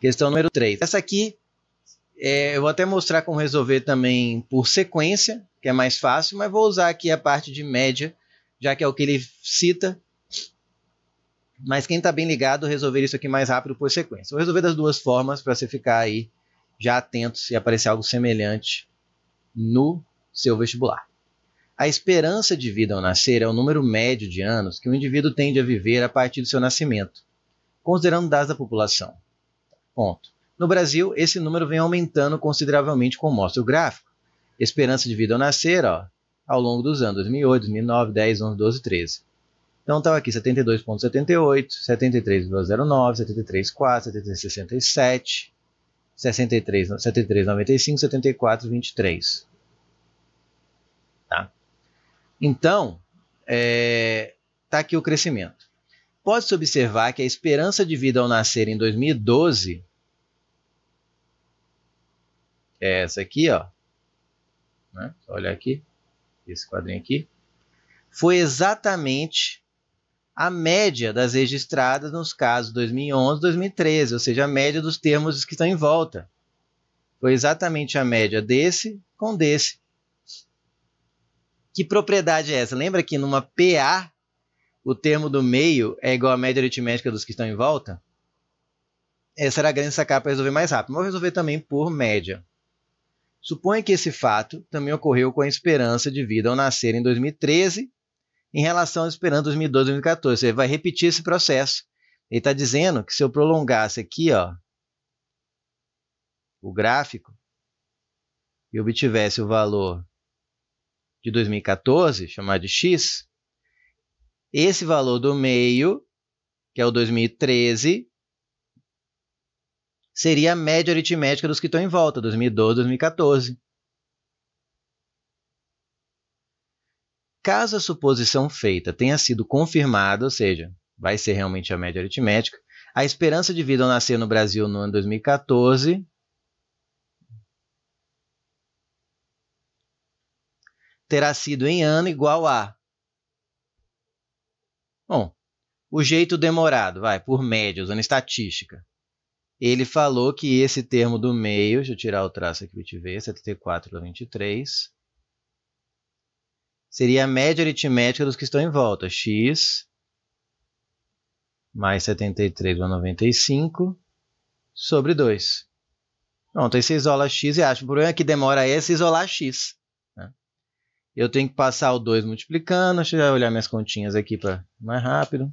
Questão número 3. Essa aqui é, eu vou até mostrar como resolver também por sequência, que é mais fácil, mas vou usar aqui a parte de média, já que é o que ele cita. Mas quem está bem ligado, resolver isso aqui mais rápido por sequência. Vou resolver das duas formas para você ficar aí já atento se aparecer algo semelhante no seu vestibular. A esperança de vida ao nascer é o número médio de anos que o indivíduo tende a viver a partir do seu nascimento, considerando dados da população ponto. No Brasil, esse número vem aumentando consideravelmente, como mostra o gráfico. Esperança de vida ao nascer, ó, ao longo dos anos 2008, 2009, 10, 11, 12, 13. Então estava tá aqui 72.78, 73.09, 73.4, 73.67, 63, 73.95, 74.23. Tá? Então, é, tá aqui o crescimento. Pode-se observar que a esperança de vida ao nascer em 2012 é essa aqui, ó. Né? Olha aqui, esse quadrinho aqui. Foi exatamente a média das registradas nos casos 2011 2013, ou seja, a média dos termos que estão em volta. Foi exatamente a média desse com desse. Que propriedade é essa? Lembra que numa PA o termo do meio é igual à média aritmética dos que estão em volta? Essa era a grande sacada para resolver mais rápido. Vou resolver também por média. Suponha que esse fato também ocorreu com a esperança de vida ao nascer em 2013 em relação à esperança 2012 2014. Ele vai repetir esse processo. Ele está dizendo que se eu prolongasse aqui ó, o gráfico e obtivesse o valor de 2014, chamado de x, esse valor do meio, que é o 2013, seria a média aritmética dos que estão em volta, 2012, 2014. Caso a suposição feita tenha sido confirmada, ou seja, vai ser realmente a média aritmética, a esperança de vida ao nascer no Brasil no ano 2014 terá sido em ano igual a. Bom, o jeito demorado, vai, por média, usando estatística ele falou que esse termo do meio, deixa eu tirar o traço aqui para te ver, 74 a 23, seria a média aritmética dos que estão em volta, x mais 73 a 95 sobre 2. Pronto, aí você isola x e acha. O problema é que demora é se isolar x. Né? Eu tenho que passar o 2 multiplicando, deixa eu olhar minhas continhas aqui para mais rápido.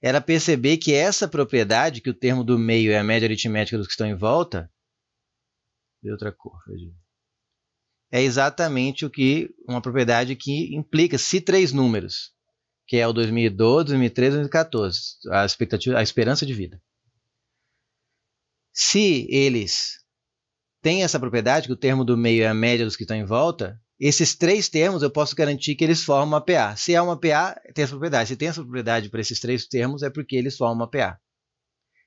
era perceber que essa propriedade, que o termo do meio é a média aritmética dos que estão em volta, de outra cor, é exatamente o que uma propriedade que implica se três números, que é o 2012, 2013, 2014, a expectativa, a esperança de vida. Se eles têm essa propriedade, que o termo do meio é a média dos que estão em volta, esses três termos eu posso garantir que eles formam uma PA. Se é uma PA, tem essa propriedade. Se tem essa propriedade para esses três termos, é porque eles formam uma PA.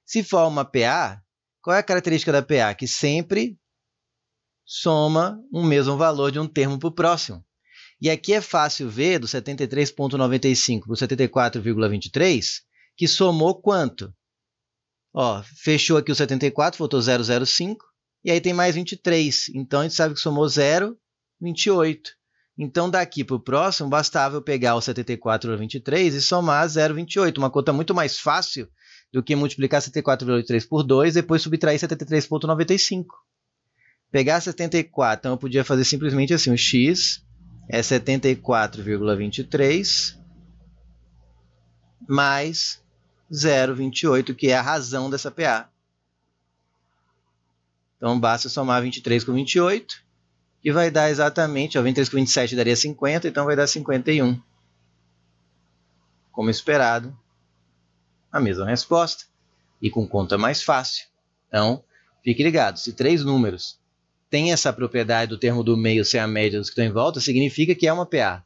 Se for uma PA, qual é a característica da PA? Que sempre soma um mesmo valor de um termo para o próximo. E aqui é fácil ver do 73,95 para o 74,23 que somou quanto? Ó, fechou aqui o 74, faltou 005, e aí tem mais 23. Então a gente sabe que somou zero 28. Então, daqui para o próximo, bastava eu pegar o 74,23 e somar 0,28, uma conta muito mais fácil do que multiplicar 74,23 por 2 e depois subtrair 73,95. Pegar 74, então eu podia fazer simplesmente assim, o x é 74,23 mais 0,28, que é a razão dessa PA. Então basta somar 23 com 28 que vai dar exatamente, ó, 23 com 27 daria 50, então vai dar 51. Como esperado, a mesma resposta. E com conta mais fácil. Então, fique ligado, se três números têm essa propriedade do termo do meio ser a média dos que estão em volta, significa que é uma PA.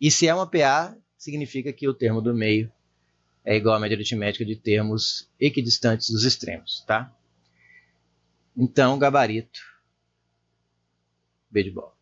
E se é uma PA, significa que o termo do meio é igual à média aritmética de termos equidistantes dos extremos, tá? Então, gabarito Beijo, bola.